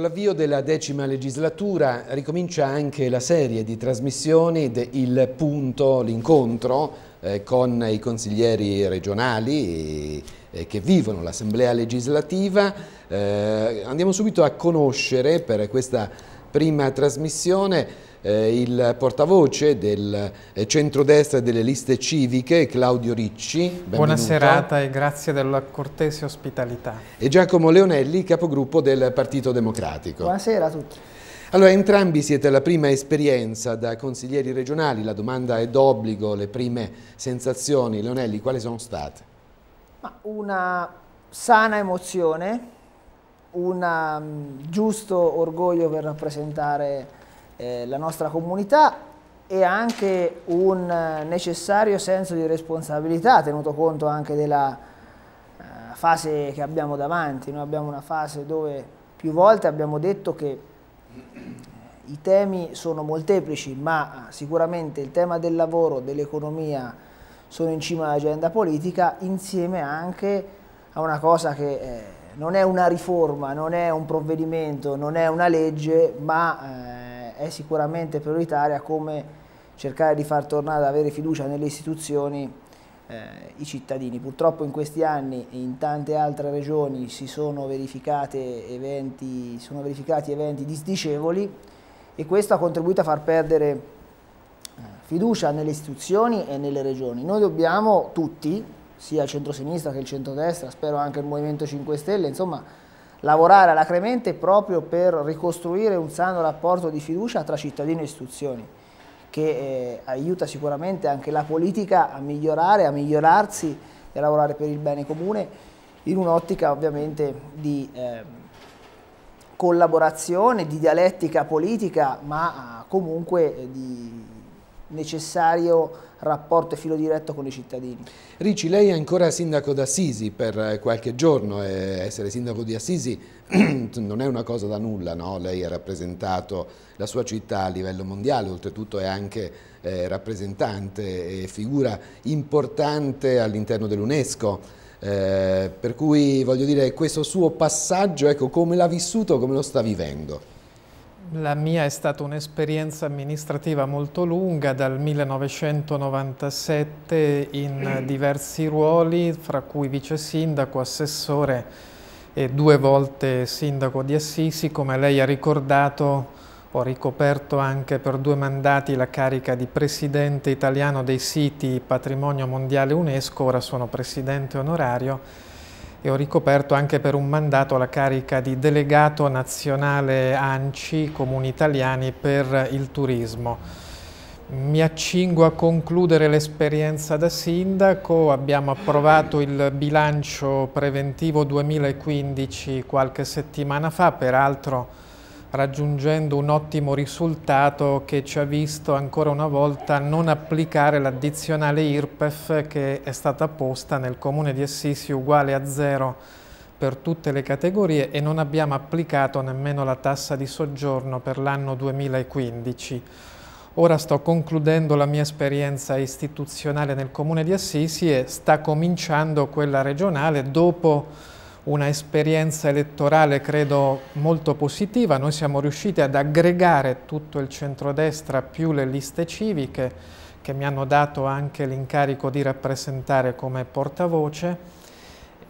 Con l'avvio della decima legislatura ricomincia anche la serie di trasmissioni Il punto, l'incontro eh, con i consiglieri regionali eh, che vivono l'Assemblea legislativa. Eh, andiamo subito a conoscere per questa prima trasmissione eh, il portavoce del eh, centrodestra e delle liste civiche, Claudio Ricci. Benvenuto. Buona serata e grazie della cortese ospitalità. E Giacomo Leonelli, capogruppo del Partito Democratico. Buonasera a tutti. Allora, entrambi siete la prima esperienza da consiglieri regionali, la domanda è d'obbligo, le prime sensazioni. Leonelli, quali sono state? una sana emozione, un mm, giusto orgoglio per rappresentare eh, la nostra comunità e anche un eh, necessario senso di responsabilità, tenuto conto anche della eh, fase che abbiamo davanti. Noi abbiamo una fase dove più volte abbiamo detto che eh, i temi sono molteplici, ma sicuramente il tema del lavoro, dell'economia sono in cima all'agenda politica, insieme anche a una cosa che eh, non è una riforma, non è un provvedimento, non è una legge, ma eh, è sicuramente prioritaria come cercare di far tornare ad avere fiducia nelle istituzioni eh, i cittadini. Purtroppo in questi anni in tante altre regioni si sono, eventi, sono verificati eventi disdicevoli e questo ha contribuito a far perdere eh, fiducia nelle istituzioni e nelle regioni. Noi dobbiamo tutti, sia il centro-sinistra che il centro-destra, spero anche il Movimento 5 Stelle, insomma lavorare alacremente proprio per ricostruire un sano rapporto di fiducia tra cittadini e istituzioni che eh, aiuta sicuramente anche la politica a migliorare, a migliorarsi e a lavorare per il bene comune in un'ottica ovviamente di eh, collaborazione, di dialettica politica ma eh, comunque eh, di necessario rapporto e filo diretto con i cittadini. Ricci, lei è ancora sindaco d'Assisi per eh, qualche giorno, e essere sindaco di Assisi non è una cosa da nulla, no? lei ha rappresentato la sua città a livello mondiale, oltretutto è anche eh, rappresentante e figura importante all'interno dell'UNESCO. Eh, per cui voglio dire questo suo passaggio, ecco, come l'ha vissuto, come lo sta vivendo? La mia è stata un'esperienza amministrativa molto lunga, dal 1997 in mm. diversi ruoli, fra cui vice sindaco, assessore e due volte sindaco di Assisi. Come lei ha ricordato, ho ricoperto anche per due mandati la carica di presidente italiano dei siti Patrimonio Mondiale UNESCO, ora sono presidente onorario e ho ricoperto anche per un mandato la carica di delegato nazionale ANCI Comuni Italiani per il turismo. Mi accingo a concludere l'esperienza da sindaco, abbiamo approvato il bilancio preventivo 2015 qualche settimana fa, peraltro raggiungendo un ottimo risultato che ci ha visto ancora una volta non applicare l'addizionale IRPEF che è stata posta nel comune di Assisi uguale a zero per tutte le categorie e non abbiamo applicato nemmeno la tassa di soggiorno per l'anno 2015. Ora sto concludendo la mia esperienza istituzionale nel comune di Assisi e sta cominciando quella regionale dopo una esperienza elettorale credo molto positiva, noi siamo riusciti ad aggregare tutto il centrodestra più le liste civiche che mi hanno dato anche l'incarico di rappresentare come portavoce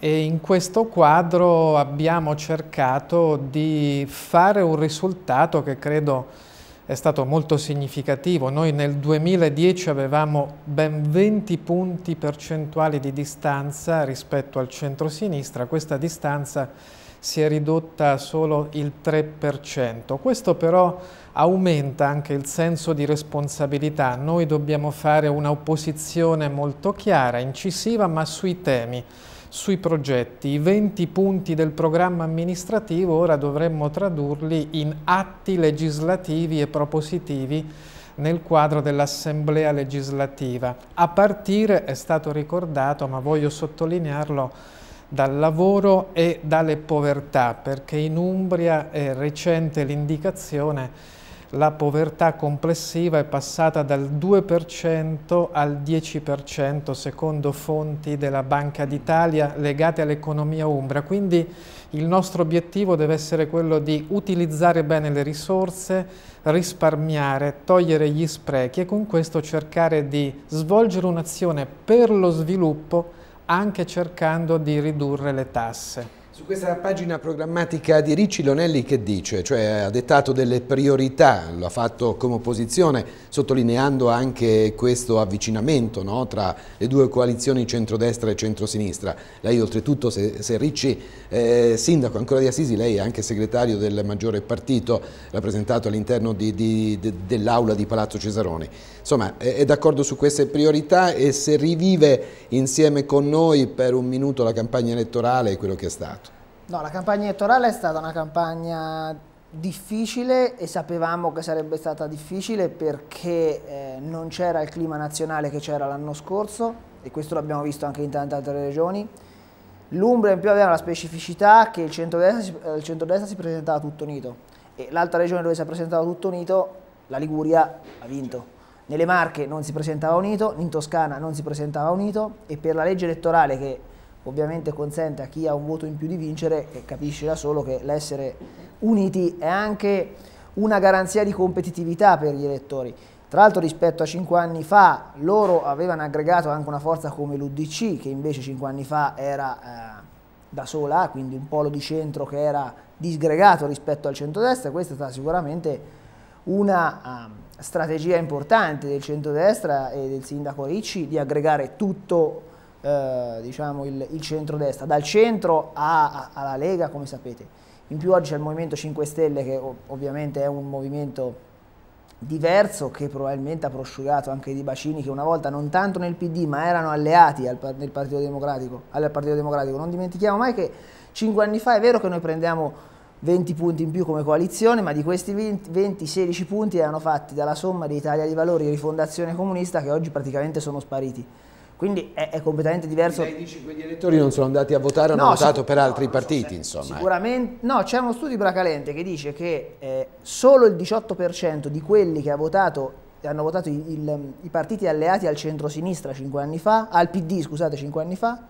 e in questo quadro abbiamo cercato di fare un risultato che credo è stato molto significativo. Noi nel 2010 avevamo ben 20 punti percentuali di distanza rispetto al centro-sinistra, questa distanza si è ridotta solo il 3%. Questo però aumenta anche il senso di responsabilità. Noi dobbiamo fare un'opposizione molto chiara, incisiva, ma sui temi sui progetti. I 20 punti del programma amministrativo ora dovremmo tradurli in atti legislativi e propositivi nel quadro dell'Assemblea legislativa, a partire, è stato ricordato, ma voglio sottolinearlo, dal lavoro e dalle povertà, perché in Umbria è recente l'indicazione la povertà complessiva è passata dal 2% al 10% secondo fonti della Banca d'Italia legate all'economia umbra. Quindi il nostro obiettivo deve essere quello di utilizzare bene le risorse, risparmiare, togliere gli sprechi e con questo cercare di svolgere un'azione per lo sviluppo anche cercando di ridurre le tasse. Su questa pagina programmatica di Ricci Lonelli che dice, cioè ha dettato delle priorità, lo ha fatto come opposizione, sottolineando anche questo avvicinamento no, tra le due coalizioni centrodestra e centrosinistra. Lei oltretutto, se, se Ricci è eh, sindaco ancora di Assisi, lei è anche segretario del maggiore partito rappresentato all'interno dell'aula di Palazzo Cesaroni. Insomma, è, è d'accordo su queste priorità e se rivive insieme con noi per un minuto la campagna elettorale e quello che è stato. No, la campagna elettorale è stata una campagna difficile e sapevamo che sarebbe stata difficile perché eh, non c'era il clima nazionale che c'era l'anno scorso e questo l'abbiamo visto anche in tante altre regioni. L'Umbria in più aveva la specificità che il centrodestra, eh, il centrodestra si presentava tutto unito e l'altra regione dove si è presentato tutto unito, la Liguria, ha vinto. Nelle Marche non si presentava unito, in Toscana non si presentava unito e per la legge elettorale che ovviamente consente a chi ha un voto in più di vincere e capisce da solo che l'essere uniti è anche una garanzia di competitività per gli elettori. Tra l'altro rispetto a cinque anni fa loro avevano aggregato anche una forza come l'UDC che invece cinque anni fa era eh, da sola, quindi un polo di centro che era disgregato rispetto al centrodestra, questa è stata sicuramente una um, strategia importante del centrodestra e del sindaco Ricci di aggregare tutto eh, diciamo il, il centro-destra, dal centro a, a, alla Lega come sapete. In più oggi c'è il Movimento 5 Stelle che ovviamente è un movimento diverso che probabilmente ha prosciugato anche di bacini che una volta non tanto nel PD ma erano alleati al, nel Partito Democratico, al Partito Democratico. Non dimentichiamo mai che cinque anni fa è vero che noi prendiamo 20 punti in più come coalizione, ma di questi 20 16 punti erano fatti dalla somma di Italia di Valori e Rifondazione Comunista che oggi praticamente sono spariti. Quindi è, è completamente diverso. Lei dice che quegli elettori non sono andati a votare, hanno no, votato per altri no, partiti, insomma. Eh. Sicuramente, no, c'è uno studio di Bracalente che dice che eh, solo il 18% di quelli che ha votato hanno votato il, il, i partiti alleati al centro-sinistra 5 anni fa, al PD scusate 5 anni fa,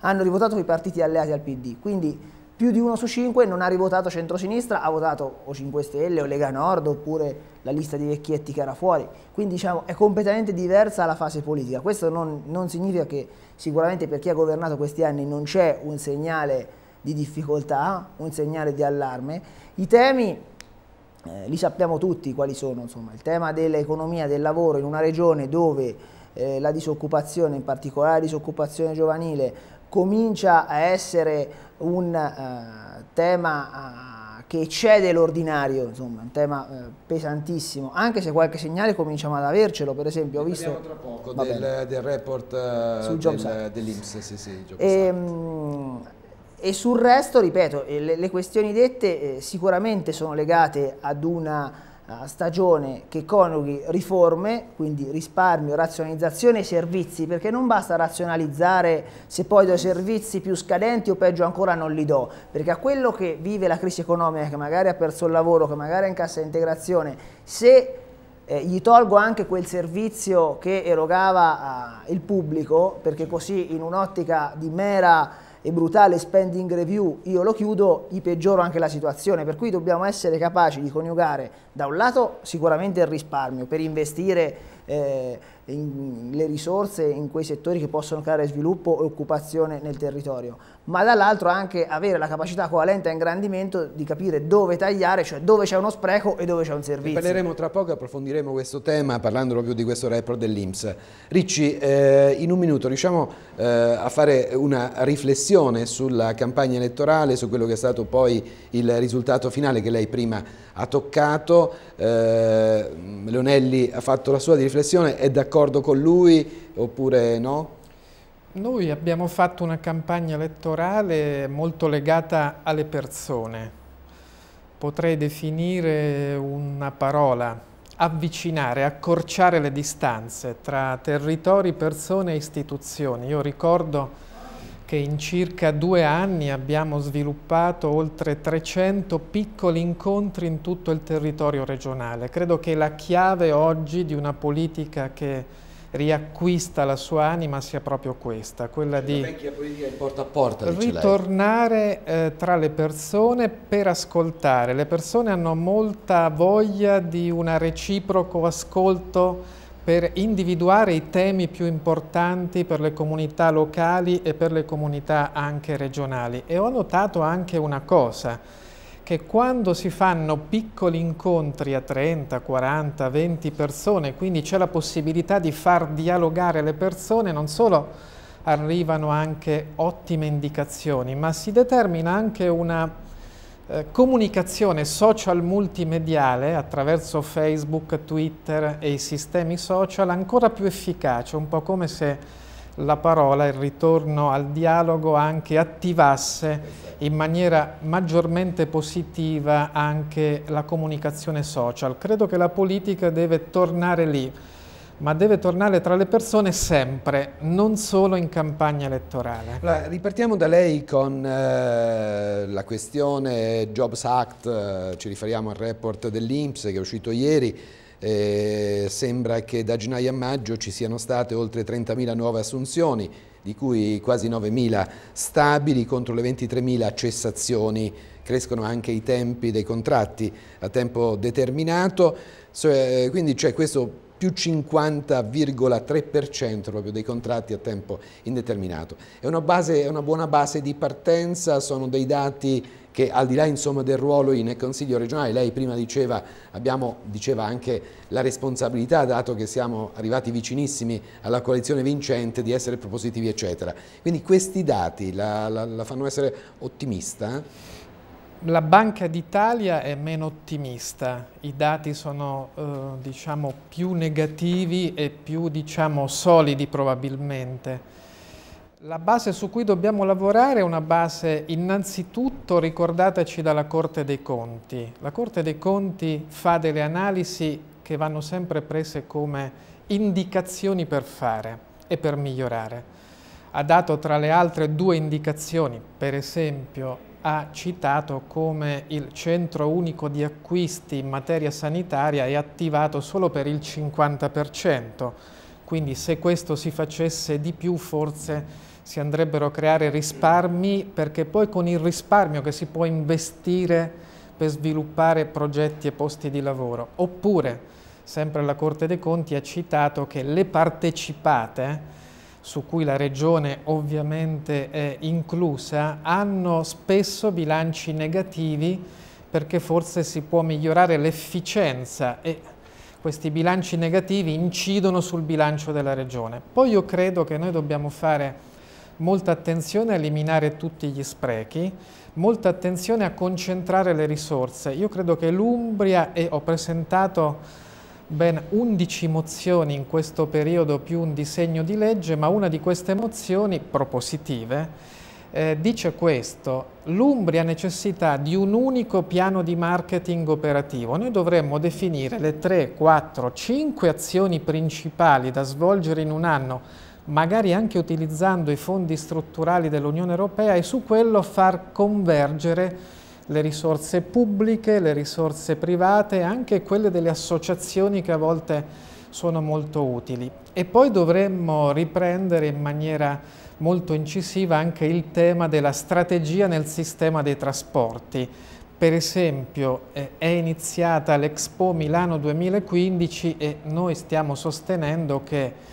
hanno rivotato i partiti alleati al PD. Quindi più di uno su cinque non ha rivotato centrosinistra, ha votato o 5 Stelle o Lega Nord oppure la lista di vecchietti che era fuori. Quindi diciamo è completamente diversa la fase politica. Questo non, non significa che sicuramente per chi ha governato questi anni non c'è un segnale di difficoltà, un segnale di allarme. I temi eh, li sappiamo tutti quali sono, insomma, il tema dell'economia, del lavoro in una regione dove eh, la disoccupazione, in particolare la disoccupazione giovanile, comincia a essere un eh, tema eh, che eccede l'ordinario, insomma, un tema eh, pesantissimo, anche se qualche segnale cominciamo ad avercelo, per esempio ho visto... tra poco del, del, report eh, del, dell'Inps, sì, sì, ehm, e, sul resto, ripeto, le, questioni dette eh, sicuramente sono legate ad una eh, stagione che coniughi riforme, quindi risparmio, razionalizzazione e servizi, perché non basta razionalizzare se poi do servizi più scadenti o peggio ancora non li do, perché a quello che vive la crisi economica, che magari ha perso il lavoro, che magari è in cassa integrazione, se eh, gli tolgo anche quel servizio che erogava eh, il pubblico, perché così in un'ottica di mera e brutale spending review io lo chiudo, gli peggioro anche la situazione, per cui dobbiamo essere capaci di coniugare da un lato sicuramente il risparmio per investire eh, in, le risorse in quei settori che possono creare sviluppo e occupazione nel territorio, ma dall'altro anche avere la capacità coalente a ingrandimento di capire dove tagliare, cioè dove c'è uno spreco e dove c'è un servizio. Ne parleremo tra poco, approfondiremo questo tema parlando proprio di questo report dell'Inps. Ricci, eh, in un minuto riusciamo eh, a fare una riflessione sulla campagna elettorale, su quello che è stato poi il risultato finale che lei prima ha toccato. Eh, Leonelli ha fatto la sua riflessione riflessione, è d'accordo con lui oppure no? Noi abbiamo fatto una campagna elettorale molto legata alle persone. Potrei definire una parola, avvicinare, accorciare le distanze tra territori, persone e istituzioni. Io ricordo che in circa due anni abbiamo sviluppato oltre 300 piccoli incontri in tutto il territorio regionale. Credo che la chiave oggi di una politica che riacquista la sua anima sia proprio questa, quella di porta a porta, ritornare eh, tra le persone per ascoltare. Le persone hanno molta voglia di un reciproco ascolto per individuare i temi più importanti per le comunità locali e per le comunità anche regionali. E ho notato anche una cosa, che quando si fanno piccoli incontri a 30, 40, 20 persone, quindi c'è la possibilità di far dialogare le persone, non solo arrivano anche ottime indicazioni, ma si determina anche una eh, comunicazione social multimediale attraverso Facebook, Twitter e i sistemi social ancora più efficace, un po' come se la parola, il ritorno al dialogo anche attivasse in maniera maggiormente positiva anche la comunicazione social. Credo che la politica deve tornare lì ma deve tornare tra le persone sempre, non solo in campagna elettorale. Allora, ripartiamo da lei con eh, la questione Jobs Act, eh, ci riferiamo al report dell'Inps che è uscito ieri, eh, sembra che da gennaio a maggio ci siano state oltre 30.000 nuove assunzioni, di cui quasi 9.000 stabili contro le 23.000 cessazioni crescono anche i tempi dei contratti a tempo determinato, eh, quindi c'è questo più 50,3% proprio dei contratti a tempo indeterminato. È una, base, è una, buona base di partenza, sono dei dati che al di là insomma, del ruolo in Consiglio regionale, lei prima diceva, abbiamo diceva anche la responsabilità, dato che siamo arrivati vicinissimi alla coalizione vincente, di essere propositivi eccetera. Quindi questi dati la, la, la fanno essere ottimista? Eh? La Banca d'Italia è meno ottimista, i dati sono eh, diciamo, più negativi e più diciamo, solidi probabilmente. La base su cui dobbiamo lavorare è una base innanzitutto ricordataci dalla Corte dei Conti. La Corte dei Conti fa delle analisi che vanno sempre prese come indicazioni per fare e per migliorare. Ha dato tra le altre due indicazioni, per esempio ha citato come il centro unico di acquisti in materia sanitaria è attivato solo per il 50%, quindi se questo si facesse di più forse si andrebbero a creare risparmi perché poi con il risparmio che si può investire per sviluppare progetti e posti di lavoro. Oppure, sempre la Corte dei Conti ha citato che le partecipate su cui la regione ovviamente è inclusa, hanno spesso bilanci negativi perché forse si può migliorare l'efficienza e questi bilanci negativi incidono sul bilancio della regione. Poi io credo che noi dobbiamo fare molta attenzione a eliminare tutti gli sprechi, molta attenzione a concentrare le risorse. Io credo che l'Umbria, e ho presentato ben 11 mozioni in questo periodo più un disegno di legge, ma una di queste mozioni, propositive, eh, dice questo, l'Umbria necessita di un unico piano di marketing operativo. Noi dovremmo definire le 3, 4, 5 azioni principali da svolgere in un anno, magari anche utilizzando i fondi strutturali dell'Unione Europea e su quello far convergere le risorse pubbliche, le risorse private, anche quelle delle associazioni che a volte sono molto utili. E poi dovremmo riprendere in maniera molto incisiva anche il tema della strategia nel sistema dei trasporti. Per esempio eh, è iniziata l'Expo Milano 2015 e noi stiamo sostenendo che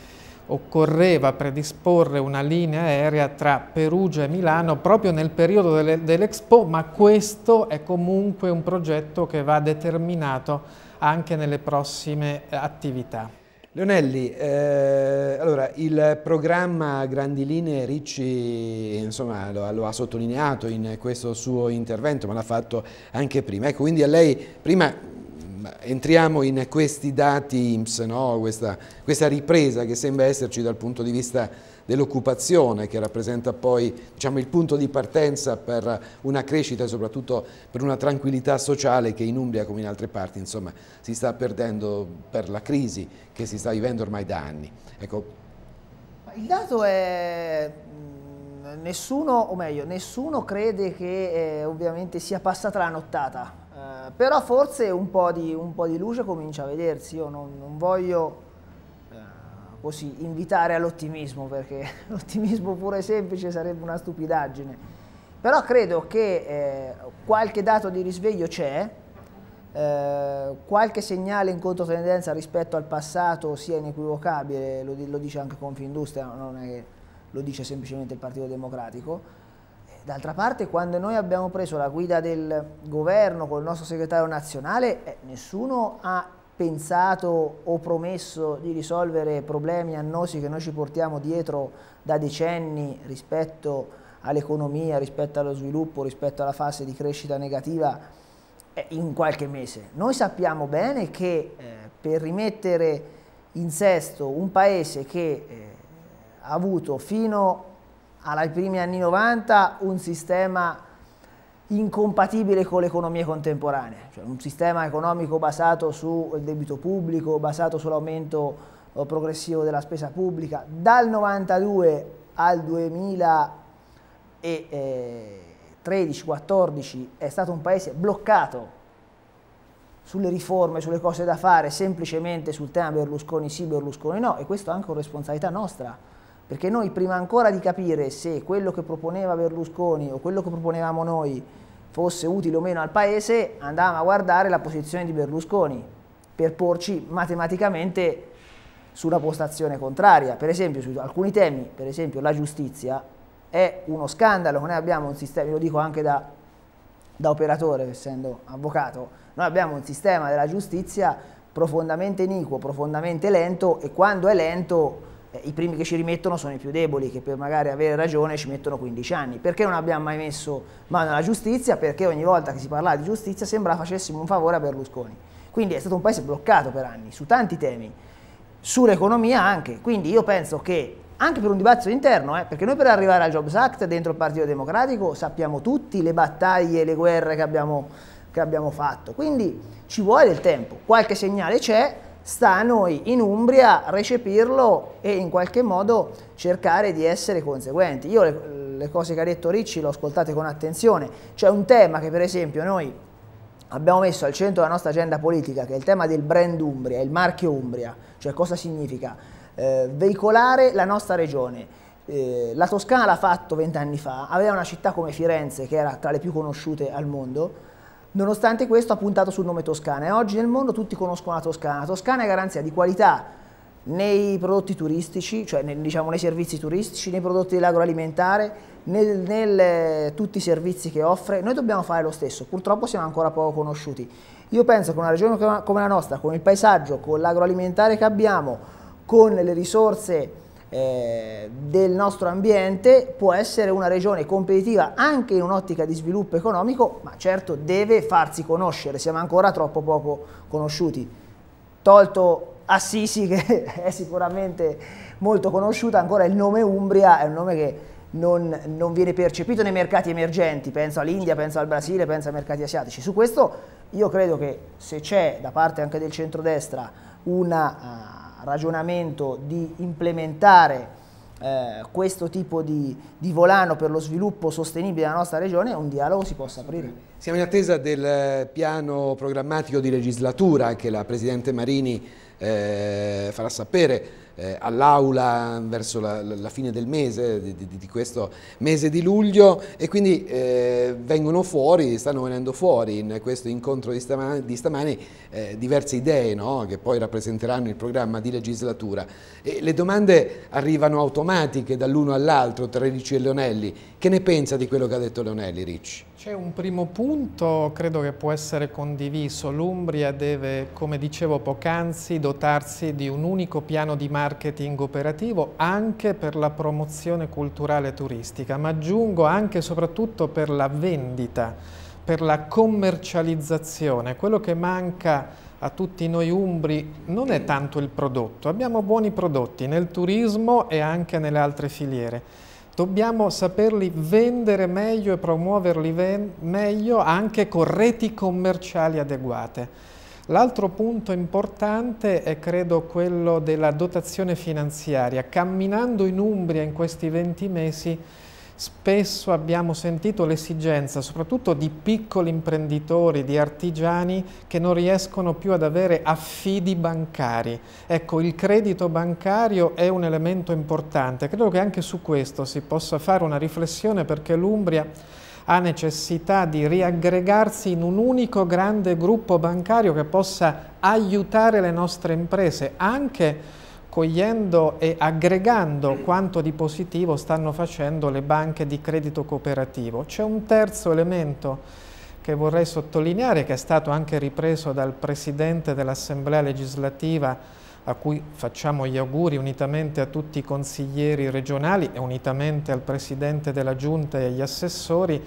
occorreva predisporre una linea aerea tra Perugia e Milano proprio nel periodo dell'Expo, ma questo è comunque un progetto che va determinato anche nelle prossime eh, attività. Leonelli, eh, allora, il programma Grandi Linee Ricci insomma, lo, lo, ha sottolineato in questo suo intervento, ma l'ha fatto anche prima. Ecco, quindi a lei prima Ehm, entriamo in questi dati IMSS, no? questa, questa, ripresa che sembra esserci dal punto di vista dell'occupazione che rappresenta poi diciamo, il punto di partenza per una crescita e soprattutto per una tranquillità sociale che in Umbria come in altre parti insomma, si sta perdendo per la crisi che si sta vivendo ormai da anni. Ecco. Il dato è nessuno, o meglio, nessuno crede che eh, ovviamente sia passata la nottata eh, però forse un po, di, un po, di, luce comincia a vedersi, io non, non voglio eh, così invitare all'ottimismo perché l'ottimismo pure semplice sarebbe una stupidaggine. Però credo che eh, qualche dato di risveglio c'è, eh, qualche segnale in controtendenza rispetto al passato sia inequivocabile, lo, lo dice anche Confindustria, non è che lo dice semplicemente il Partito Democratico, D'altra parte, quando noi abbiamo preso la guida del governo col nostro segretario nazionale, eh, nessuno ha pensato o promesso di risolvere problemi annosi che noi ci portiamo dietro da decenni rispetto all'economia, rispetto allo sviluppo, rispetto alla fase di crescita negativa eh, in qualche mese. Noi sappiamo bene che eh, per rimettere in sesto un paese che eh, ha avuto fino a ai primi anni 90 un sistema incompatibile con l'economia contemporanea, cioè un sistema economico basato sul debito pubblico, basato sull'aumento eh, progressivo della spesa pubblica. Dal 92 al 2013-14 eh, è stato un paese bloccato sulle riforme, sulle cose da fare, semplicemente sul tema Berlusconi sì, Berlusconi no, e questo è anche una responsabilità nostra perché noi prima ancora di capire se quello che proponeva Berlusconi o quello che proponevamo noi fosse utile o meno al paese, andavamo a guardare la posizione di Berlusconi per porci matematicamente su una postazione contraria. Per esempio, su alcuni temi, per esempio la giustizia, è uno scandalo. Noi abbiamo un sistema, lo dico anche da, da operatore, essendo avvocato, noi abbiamo un sistema della giustizia profondamente iniquo, profondamente lento e quando è lento eh, i primi che ci rimettono sono i più deboli, che per magari avere ragione ci mettono 15 anni. Perché non abbiamo mai messo mano alla giustizia? Perché ogni volta che si parlava di giustizia sembrava facessimo un favore a Berlusconi. Quindi è stato un paese bloccato per anni, su tanti temi, sull'economia anche. Quindi io penso che, anche per un dibattito interno, eh, perché noi per arrivare al Jobs Act dentro il Partito Democratico sappiamo tutti le battaglie, le guerre che abbiamo, che abbiamo fatto. Quindi ci vuole del tempo, qualche segnale c'è, sta a noi in Umbria recepirlo e in qualche modo cercare di essere conseguenti. Io le, le cose che ha detto Ricci le ho ascoltate con attenzione, c'è un tema che per esempio noi abbiamo messo al centro della nostra agenda politica, che è il tema del brand Umbria, il marchio Umbria, cioè cosa significa eh, veicolare la nostra regione. Eh, la Toscana l'ha fatto vent'anni fa, aveva una città come Firenze che era tra le più conosciute al mondo, Nonostante questo ha puntato sul nome Toscana e oggi nel mondo tutti conoscono la Toscana. La Toscana è garanzia di qualità nei prodotti turistici, cioè nel, diciamo, nei servizi turistici, nei prodotti dell'agroalimentare, in eh, tutti i servizi che offre. Noi dobbiamo fare lo stesso, purtroppo siamo ancora poco conosciuti. Io penso che una regione come la nostra, con il paesaggio, con l'agroalimentare che abbiamo, con le risorse eh, del nostro ambiente può essere una regione competitiva anche in un'ottica di sviluppo economico, ma certo deve farsi conoscere, siamo ancora troppo poco conosciuti. Tolto Assisi, che è sicuramente molto conosciuta, ancora il nome Umbria è un nome che non, non, viene percepito nei mercati emergenti, penso all'India, penso al Brasile, penso ai mercati asiatici. Su questo io credo che se c'è da parte anche del centrodestra una eh, ragionamento di implementare eh, questo tipo di, di, volano per lo sviluppo sostenibile della nostra regione, un dialogo si possa aprire. Siamo in attesa del piano programmatico di legislatura che la Presidente Marini eh, farà sapere eh, all'aula verso la, la, fine del mese, di, di, di, questo mese di luglio e quindi eh, vengono fuori, stanno venendo fuori in questo incontro di stamani, di stamani eh, diverse idee no? che poi rappresenteranno il programma di legislatura. E le domande arrivano automatiche dall'uno all'altro tra Ricci e Leonelli. Che ne pensa di quello che ha detto Leonelli, Ricci? C'è un primo punto, credo che può essere condiviso. L'Umbria deve, come dicevo poc'anzi, dotarsi di un unico piano di marketing operativo anche per la promozione culturale turistica, ma aggiungo anche e soprattutto per la vendita, per la commercializzazione. Quello che manca a tutti noi umbri non è tanto il prodotto, abbiamo buoni prodotti nel turismo e anche nelle altre filiere. Dobbiamo saperli vendere meglio e promuoverli meglio anche con reti commerciali adeguate. L'altro punto importante è credo quello della dotazione finanziaria. Camminando in Umbria in questi 20 mesi Spesso abbiamo sentito l'esigenza soprattutto di piccoli imprenditori, di artigiani che non riescono più ad avere affidi bancari. Ecco, il credito bancario è un elemento importante. Credo che anche su questo si possa fare una riflessione perché l'Umbria ha necessità di riaggregarsi in un unico grande gruppo bancario che possa aiutare le nostre imprese anche cogliendo e aggregando quanto di positivo stanno facendo le banche di credito cooperativo. C'è un terzo elemento che vorrei sottolineare, che è stato anche ripreso dal Presidente dell'Assemblea legislativa, a cui facciamo gli auguri unitamente a tutti i consiglieri regionali e unitamente al Presidente della Giunta e agli assessori,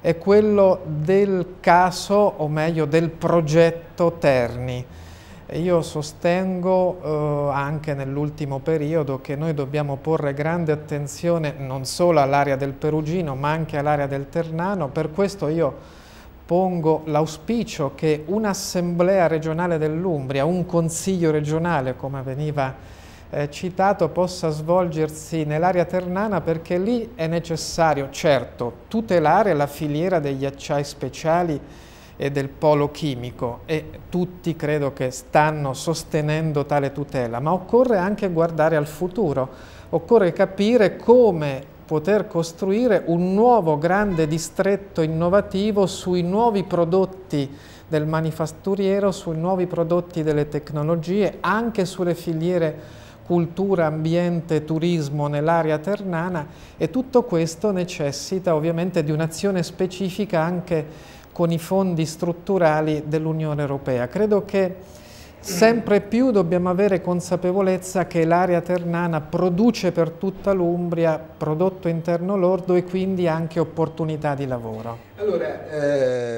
è quello del caso, o meglio del progetto Terni io sostengo eh, anche nell'ultimo periodo che noi dobbiamo porre grande attenzione non solo all'area del Perugino ma anche all'area del Ternano, per questo io pongo l'auspicio che un'assemblea regionale dell'Umbria, un consiglio regionale come veniva eh, citato, possa svolgersi nell'area ternana perché lì è necessario certo tutelare la filiera degli acciai speciali e del polo chimico e tutti credo che stanno sostenendo tale tutela, ma occorre anche guardare al futuro, occorre capire come poter costruire un nuovo grande distretto innovativo sui nuovi prodotti del manifatturiero, sui nuovi prodotti delle tecnologie, anche sulle filiere cultura, ambiente, turismo nell'area ternana e tutto questo necessita ovviamente di un'azione specifica anche con i fondi strutturali dell'Unione Europea. Credo che sempre più dobbiamo avere consapevolezza che l'area ternana produce per tutta l'Umbria prodotto interno lordo e quindi anche opportunità di lavoro. Allora,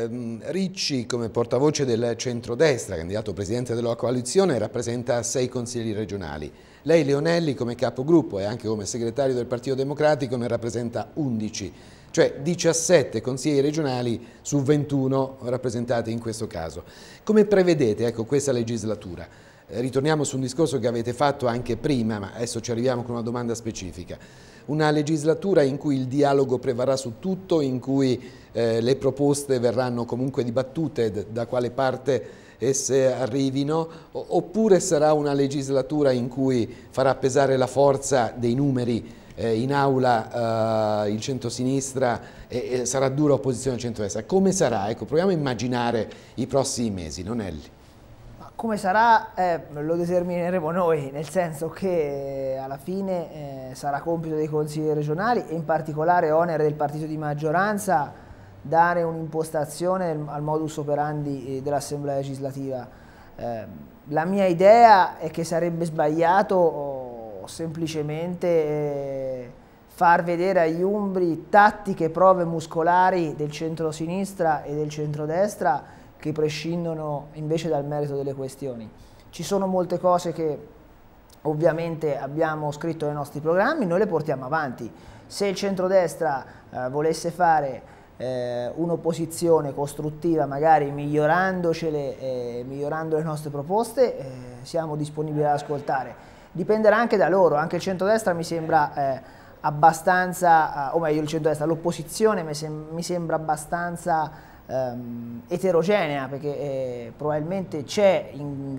eh, Ricci come portavoce del centrodestra, candidato presidente della coalizione, rappresenta sei consigli regionali. Lei Leonelli come capogruppo e anche come segretario del Partito Democratico ne rappresenta 11 cioè 17 consigli regionali su 21 rappresentati in questo caso. Come prevedete ecco, questa legislatura? Eh, ritorniamo su un discorso che avete fatto anche prima, ma adesso ci arriviamo con una domanda specifica. Una legislatura in cui il dialogo prevarrà su tutto, in cui eh, le proposte verranno comunque dibattute da quale parte esse arrivino, oppure sarà una legislatura in cui farà pesare la forza dei numeri eh, in aula eh, il centrosinistra e, e sarà dura opposizione al centrodestra. Come sarà? Ecco, proviamo a immaginare i prossimi mesi, Nonelli. Come sarà eh, lo determineremo noi, nel senso che eh, alla fine eh, sarà compito dei consigli regionali e in particolare onere del partito di maggioranza dare un'impostazione al modus operandi eh, dell'Assemblea legislativa. Eh, la mia idea è che sarebbe sbagliato oh, semplicemente eh, far vedere agli umbri tattiche prove muscolari del centro-sinistra e del centro-destra che prescindono invece dal merito delle questioni. Ci sono molte cose che ovviamente abbiamo scritto nei nostri programmi, noi le portiamo avanti. Se il centrodestra eh, volesse fare eh, un'opposizione costruttiva, magari migliorandocele, eh, migliorando le nostre proposte, eh, siamo disponibili ad ascoltare dipenderà anche da loro, anche il centrodestra mi sembra eh, abbastanza, eh, o meglio il centrodestra, l'opposizione mi, sem mi, sembra abbastanza ehm, eterogenea perché eh, probabilmente c'è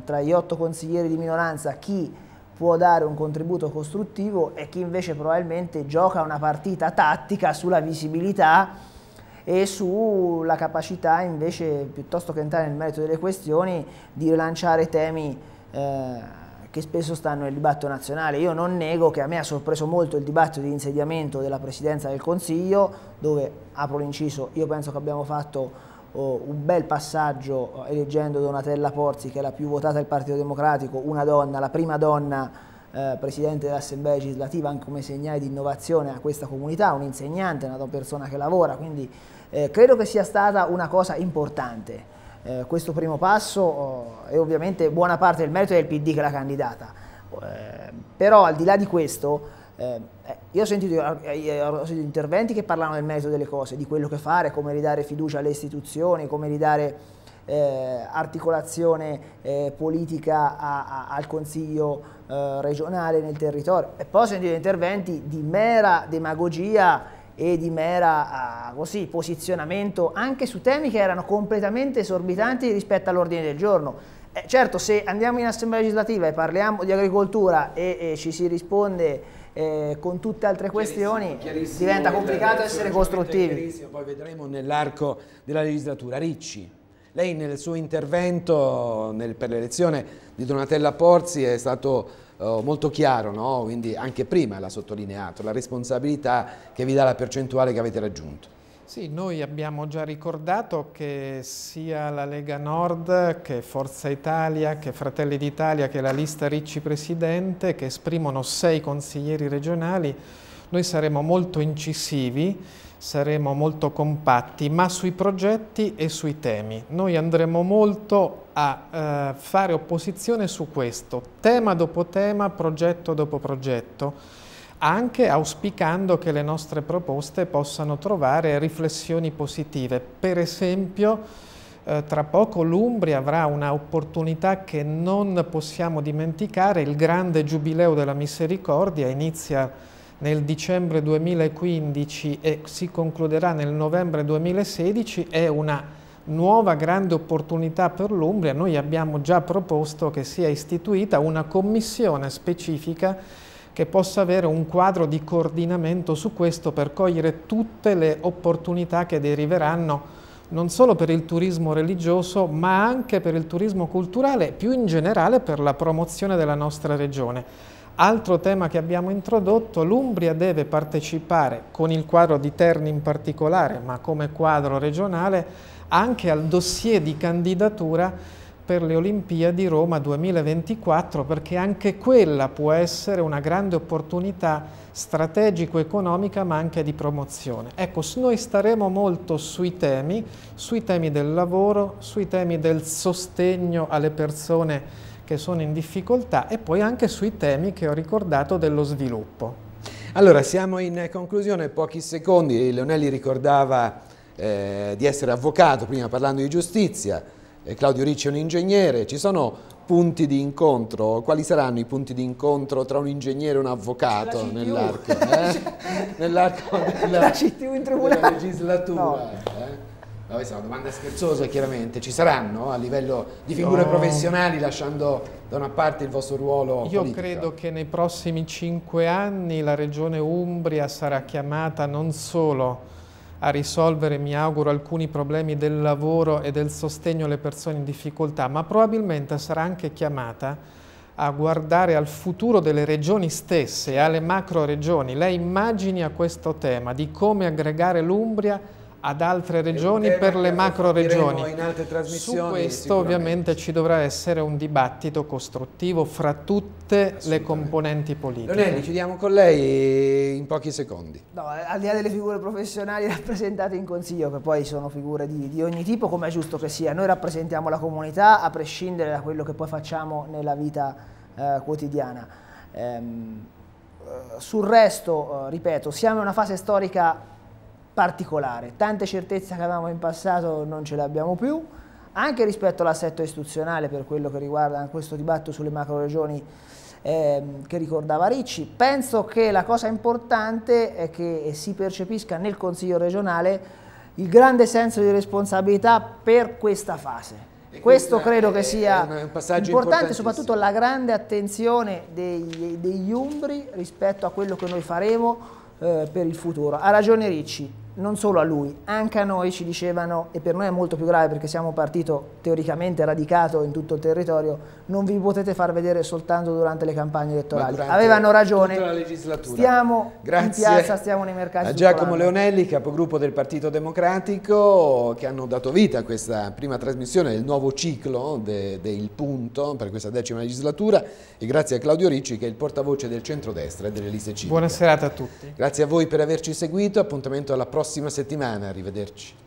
tra gli otto consiglieri di minoranza chi può dare un contributo costruttivo e chi invece probabilmente gioca una partita tattica sulla visibilità e sulla capacità invece piuttosto che entrare nel merito delle questioni di rilanciare temi eh, che spesso stanno nel dibattito nazionale. Io non nego che a me ha sorpreso molto il dibattito di insediamento della Presidenza del Consiglio, dove, apro l'inciso, io penso che abbiamo fatto Oh, un bel passaggio eh, eleggendo Donatella Porzi che è la più votata del Partito Democratico, una donna, la prima donna eh, Presidente dell'Assemblea legislativa anche come segnale di innovazione a questa comunità, un insegnante, una persona che lavora, quindi eh, credo che sia stata una cosa importante eh, questo primo passo e oh, ovviamente buona parte del merito è del PD che l'ha candidata. Eh, però al di là di questo, eh, eh io ho sentito, eh, ho sentito, interventi che parlano del merito delle cose, di quello che fare, come ridare fiducia alle istituzioni, come ridare eh, articolazione eh, politica a, a, al Consiglio eh, regionale nel territorio. E poi ho sentito interventi di mera demagogia e di mera ah, così, posizionamento anche su temi che erano completamente esorbitanti rispetto all'ordine del giorno. Eh, certo, se andiamo in assemblea legislativa e parliamo di agricoltura e, e ci si risponde eh, con tutte altre questioni chiarissimo, chiarissimo, diventa complicato essere costruttivi. Poi vedremo nell'arco della legislatura. Ricci. Lei nel suo intervento nel, per l'elezione di Donatella Porzi è stato eh, molto chiaro, no? quindi anche prima l'ha sottolineato, la responsabilità che vi dà la percentuale che avete raggiunto. Sì, noi abbiamo già ricordato che sia la Lega Nord che Forza Italia, che Fratelli d'Italia, che la lista Ricci Presidente, che esprimono sei consiglieri regionali, noi saremo molto incisivi saremo molto compatti, ma sui progetti e sui temi. Noi andremo molto a eh, fare opposizione su questo, tema dopo tema, progetto dopo progetto, anche auspicando che le nostre proposte possano trovare riflessioni positive. Per esempio, eh, tra poco l'Umbria avrà un'opportunità che non possiamo dimenticare, il grande giubileo della misericordia inizia nel dicembre 2015 e si concluderà nel novembre 2016 è una nuova grande opportunità per l'Umbria. Noi abbiamo già proposto che sia istituita una commissione specifica che possa avere un quadro di coordinamento su questo per cogliere tutte le opportunità che deriveranno non solo per il turismo religioso ma anche per il turismo culturale più in generale per la promozione della nostra regione. Altro tema che abbiamo introdotto, l'Umbria deve partecipare con il quadro di Terni in particolare, ma come quadro regionale, anche al dossier di candidatura per le Olimpiadi Roma 2024 perché anche quella può essere una grande opportunità strategico-economica ma anche di promozione. Ecco, noi staremo molto sui temi, sui temi del lavoro, sui temi del sostegno alle persone che sono in difficoltà e poi anche sui temi che ho ricordato dello sviluppo. Allora, siamo in conclusione, pochi secondi. Leonelli ricordava eh, di essere avvocato, prima parlando di giustizia, Claudio Ricci è un ingegnere. Ci sono punti di incontro? Quali saranno i punti di incontro tra un ingegnere e un avvocato nell'arco eh? nella, nella legislatura? No. No, questa è una domanda scherzosa chiaramente, ci saranno eh, a livello di figure no. professionali lasciando da una parte il vostro ruolo Io politico. credo che nei prossimi cinque anni la regione Umbria sarà chiamata non solo a risolvere, mi auguro, alcuni problemi del lavoro e del sostegno alle persone in difficoltà, ma probabilmente sarà anche chiamata a guardare al futuro delle regioni stesse, alle macro regioni. Lei immagini a questo tema di come aggregare l'Umbria ad altre eh, regioni eh, per le macro regioni. Su questo ovviamente ci dovrà essere un dibattito costruttivo fra tutte le componenti politiche. Leonelli, chiudiamo con lei in pochi secondi. No, eh, al di là delle figure professionali rappresentate in Consiglio, che poi sono figure di, di ogni tipo, come è giusto che sia, noi rappresentiamo la comunità a prescindere da quello che poi facciamo nella vita eh, quotidiana. Ehm, sul resto, ripeto, siamo in una fase storica particolare. Tante certezze che avevamo in passato non ce le abbiamo più, anche rispetto all'assetto istituzionale per quello che riguarda questo dibattito sulle macro regioni ehm, che ricordava Ricci. Penso che la cosa importante è che si percepisca nel Consiglio regionale il grande senso di responsabilità per questa fase. Questo credo che sia importante, soprattutto la grande attenzione degli, degli, umbri rispetto a quello che noi faremo eh, per il futuro. Ha ragione Ricci, non solo a lui, anche a noi ci dicevano, e per noi è molto più grave perché siamo partito teoricamente radicato in tutto il territorio, non vi potete far vedere soltanto durante le campagne elettorali. Avevano ragione, stiamo Grazie. in piazza, stiamo nei mercati. A Giacomo Leonelli, capogruppo del Partito Democratico, che hanno dato vita a questa prima trasmissione del nuovo ciclo del de Punto per questa decima legislatura e grazie a Claudio Ricci che è il portavoce del centrodestra e delle liste civiche. Buona serata a tutti. Grazie a voi per averci seguito, appuntamento alla prossima prossima settimana, arrivederci.